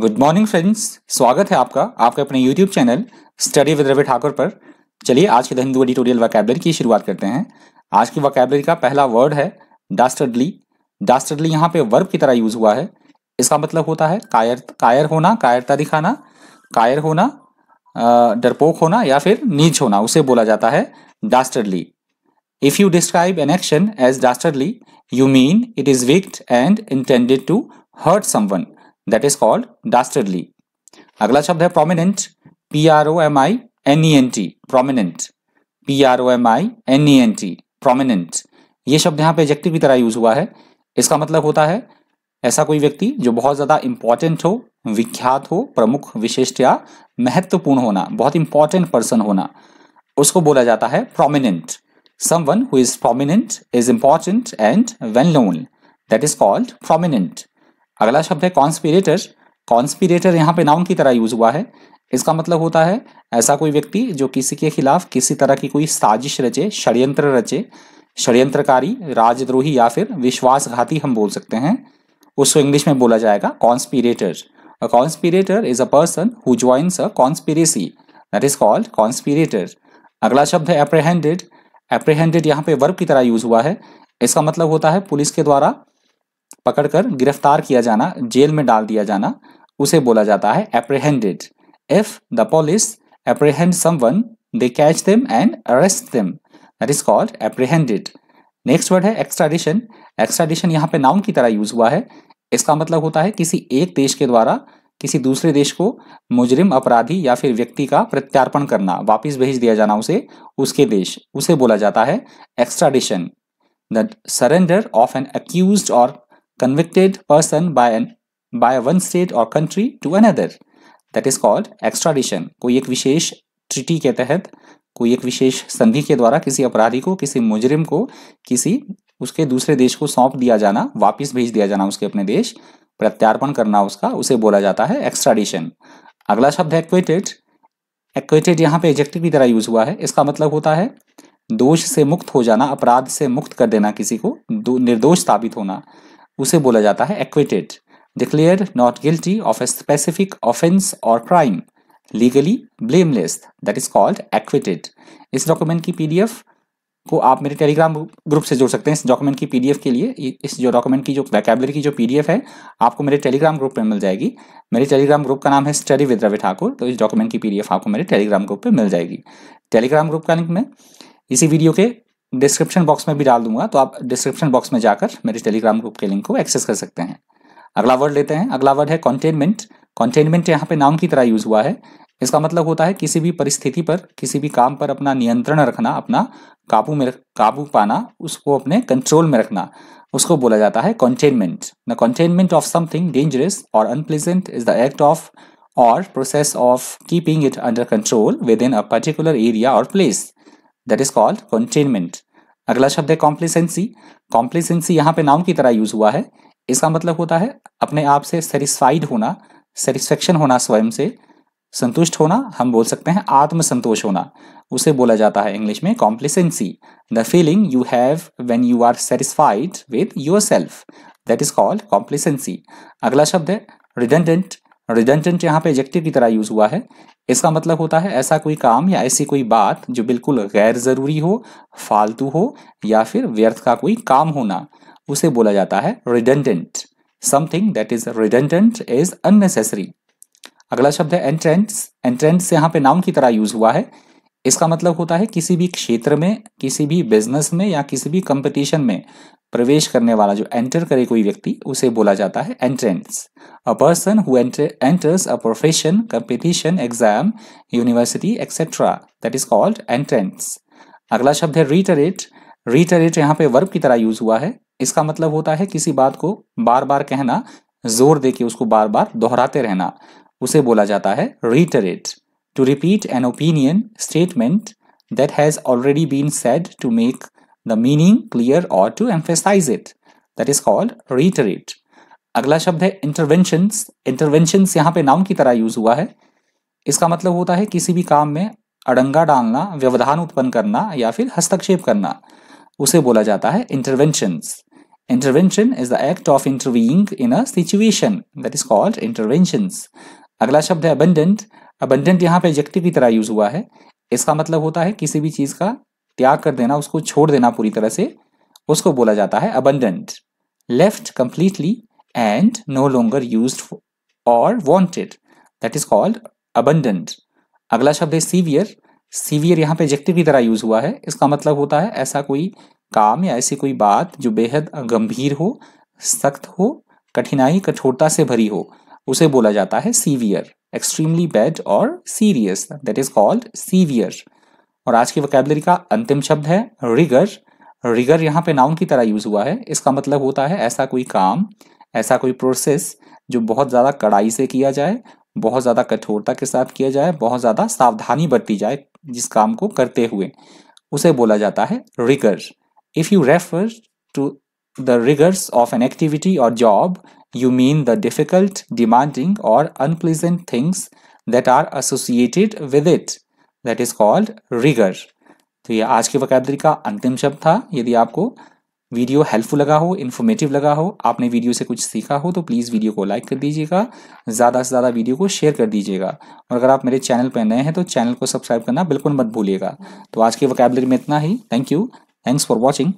Good morning friends स्वागत है आपका आपके अपने YouTube channel study with Ravi Thakur पर चलिए आज के हिंदू एडिटोरियल वैकैबलरी की शुरुआत करते हैं आज की वकैबलरी का पहला वर्ड है डास्टर्डली डास्टर्डली यहाँ पे वर्ब की तरह यूज हुआ है इसका मतलब होता है कायर कायर होना कायरता दिखाना कायर होना डरपोक होना या फिर नीच होना उसे बोला जाता है dastardly if you describe an action as dastardly, you mean it is wicked and intended to hurt someone that is called dastardly अगला शब्द है prominent P R O M I N E N T prominent P R O M I N E N T prominent ये शब्द यहाँ पे adjective की तरह use हुआ है इसका मतलब होता है ऐसा कोई व्यक्ति जो बहुत ज़्यादा इंपॉर्टेंट हो विख्यात हो प्रमुख विशिष्ट या महत्वपूर्ण होना बहुत इंपॉर्टेंट पर्सन होना उसको बोला जाता है prominent someone who is prominent is important and well known that is called prominent अगला शब्द है कॉन्स्पिरेटर कॉन्स्पिरेटर यहाँ पे नाउन की तरह यूज हुआ है इसका मतलब होता है ऐसा कोई व्यक्ति जो किसी के खिलाफ किसी तरह की कोई साजिश रचे षड्यंत्र रचे षड्यंत्रकारी राजद्रोही या फिर विश्वासघाती हम बोल सकते हैं उसको इंग्लिश में बोला जाएगा conspirator a conspirator is a person who joins a conspiracy that is called conspirator अगला शब्द है अप्रेहेंडेड अप्रेहेंडेड यहाँ पे वर्ब की तरह यूज हुआ है इसका मतलब होता है पुलिस के द्वारा पकड़कर गिरफ्तार किया जाना जेल में डाल दिया जाना उसे बोला जाता है apprehended if the police apprehend someone they catch them and arrest them that is called apprehended next word है एक्स्ट्राडिशन एक्स्ट्राडिशन यहाँ पे नाउन की तरह यूज हुआ है इसका मतलब होता है किसी एक देश के द्वारा किसी दूसरे देश को मुजरिम अपराधी या फिर व्यक्ति का प्रत्यार्पण करना वापस भेज दिया जाना उसे उसके देश उसे बोला जाता है extradition the surrender of an accused or convicted person by an by one state or country to another that is called extradition कोई एक विशेष ट्रिटी के तहत कोई एक विशेष संधि के द्वारा किसी अपराधी को किसी मुजरिम को किसी उसके दूसरे देश को सौंप दिया जाना वापस भेज दिया जाना उसके अपने देश प्रत्यार्पण करना उसका उसे बोला जाता है एक्स्ट्राडिशन अगला शब्द है एक्वेटेड एक्वेटेड यहाँ पे एजेक्टिव की तरह यूज हुआ है इसका मतलब होता है दोष से मुक्त हो जाना अपराध से मुक्त कर देना किसी को निर्दोष साबित होना उसे बोला जाता है acquitted declare not guilty of a specific offence or crime legally blameless that is called acquitted इस डॉक्यूमेंट की पीडीएफ को आप मेरे टेलीग्राम ग्रुप से जोड़ सकते हैं इस डॉक्यूमेंट की पीडीएफ के लिए इस जो डॉक्यूमेंट की जो वैकेबलरी की जो पीडीएफ है आपको मेरे टेलीग्राम ग्रुप में मिल जाएगी मेरे टेलीग्राम ग्रुप का नाम है स्टडी विद रवि ठाकुर तो इस डॉक्यूमेंट की पीडीएफ आपको मेरे टेलीग्राम ग्रुप पे मिल जाएगी टेलीग्राम ग्रुप का लिंक मैं इसी वीडियो के डिस्क्रिप्शन बॉक्स में भी डाल दूंगा तो आप डिस्क्रिप्शन बॉक्स में जाकर मेरे टेलीग्राम ग्रुप के लिंक को एक्सेस कर सकते हैं अगला वर्ड लेते हैं अगला वर्ड है कॉन्टेनमेंट कॉन्टेनमेंट यहाँ पे नाम की तरह यूज हुआ है इसका मतलब होता है किसी भी परिस्थिति पर किसी भी काम पर अपना नियंत्रण रखना अपना काबू में काबू पाना उसको अपने कंट्रोल में रखना उसको बोला जाता है containment the containment of something dangerous or unpleasant is the act of or process of keeping it under control within a particular area or place that is called containment अगला शब्द है complacency complacency यहाँ पे नाम की तरह use हुआ है इसका मतलब होता है अपने आप से सेटिस्फाइड होना सेटिस्फेक्शन होना स्वयं से संतुष्ट होना हम बोल सकते हैं आत्मसंतोष होना उसे बोला जाता है इंग्लिश में complacency the feeling you have when you are satisfied with yourself that is called complacency अगला शब्द है रिडेंडेंट रिडंडेंट यहाँ पे एजेक्टिव की तरह यूज हुआ है इसका मतलब होता है ऐसा कोई काम या ऐसी कोई बात जो बिल्कुल गैर जरूरी हो फालतू हो या फिर व्यर्थ का कोई काम होना उसे बोला जाता है redundant something that is redundant is unnecessary अगला शब्द है एंट्रेंस एंट्रेंस यहाँ पे नाउन की तरह यूज हुआ है इसका मतलब होता है किसी भी क्षेत्र में किसी भी बिजनेस में या किसी भी कंपटीशन में प्रवेश करने वाला जो एंटर करे कोई व्यक्ति उसे बोला जाता है entrants a person who enters a profession competition exam university etcetera that is called entrants अगला शब्द है रिटरेट रिटरेट यहाँ पे वर्ब की तरह यूज हुआ है इसका मतलब होता है किसी बात को बार बार कहना जोर दे के उसको बार बार दोहराते रहना उसे बोला जाता है रिटरेट to repeat an opinion statement that has already been said to make the meaning clear or to emphasize it. That is called reiterate. अगला शब्द है इंटरवेंशंस इंटरवेंशंस यहाँ पे नाउन की तरह यूज हुआ है इसका मतलब होता है किसी भी काम में अड़ंगा डालना व्यवधान उत्पन्न करना या फिर हस्तक्षेप करना उसे बोला जाता है interventions intervention is the act of intervening in a situation that is called interventions अगला शब्द है अबंडेंट अबंडेंट यहाँ पे एडजेक्टिव की तरह यूज हुआ है इसका मतलब होता है किसी भी चीज का त्याग कर देना उसको छोड़ देना पूरी तरह से उसको बोला जाता है abandoned left completely and no longer used or wanted that is called abandoned अगला शब्द है सीवियर सीवियर यहाँ पे एजेक्टिव की तरह यूज हुआ है इसका मतलब होता है ऐसा कोई काम या ऐसी कोई बात जो बेहद गंभीर हो सख्त हो कठिनाई कठोरता से भरी हो उसे बोला जाता है severe extremely bad or serious that is called severe और आज की वोकेबलरी का अंतिम शब्द है रिगर रिगर यहाँ पे नाउन की तरह यूज हुआ है इसका मतलब होता है ऐसा कोई काम ऐसा कोई प्रोसेस जो बहुत ज़्यादा कड़ाई से किया जाए बहुत ज़्यादा कठोरता के साथ किया जाए बहुत ज़्यादा सावधानी बरती जाए जिस काम को करते हुए उसे बोला जाता है rigour if you refer to the rigors of an activity or job, you mean the difficult, demanding, or unpleasant things that are associated with it. That is called rigor. तो ये आज के वकाबलरी का अंतिम शब्द था यदि आपको वीडियो हेल्पफुल लगा हो इन्फॉर्मेटिव लगा हो आपने वीडियो से कुछ सीखा हो तो प्लीज़ वीडियो को लाइक कर दीजिएगा ज़्यादा से ज़्यादा वीडियो को शेयर कर दीजिएगा और अगर आप मेरे चैनल पर नए हैं तो चैनल को सब्सक्राइब करना बिल्कुल मत भूलिएगा तो आज के वकैबलरी में इतना ही thank you thanks for watching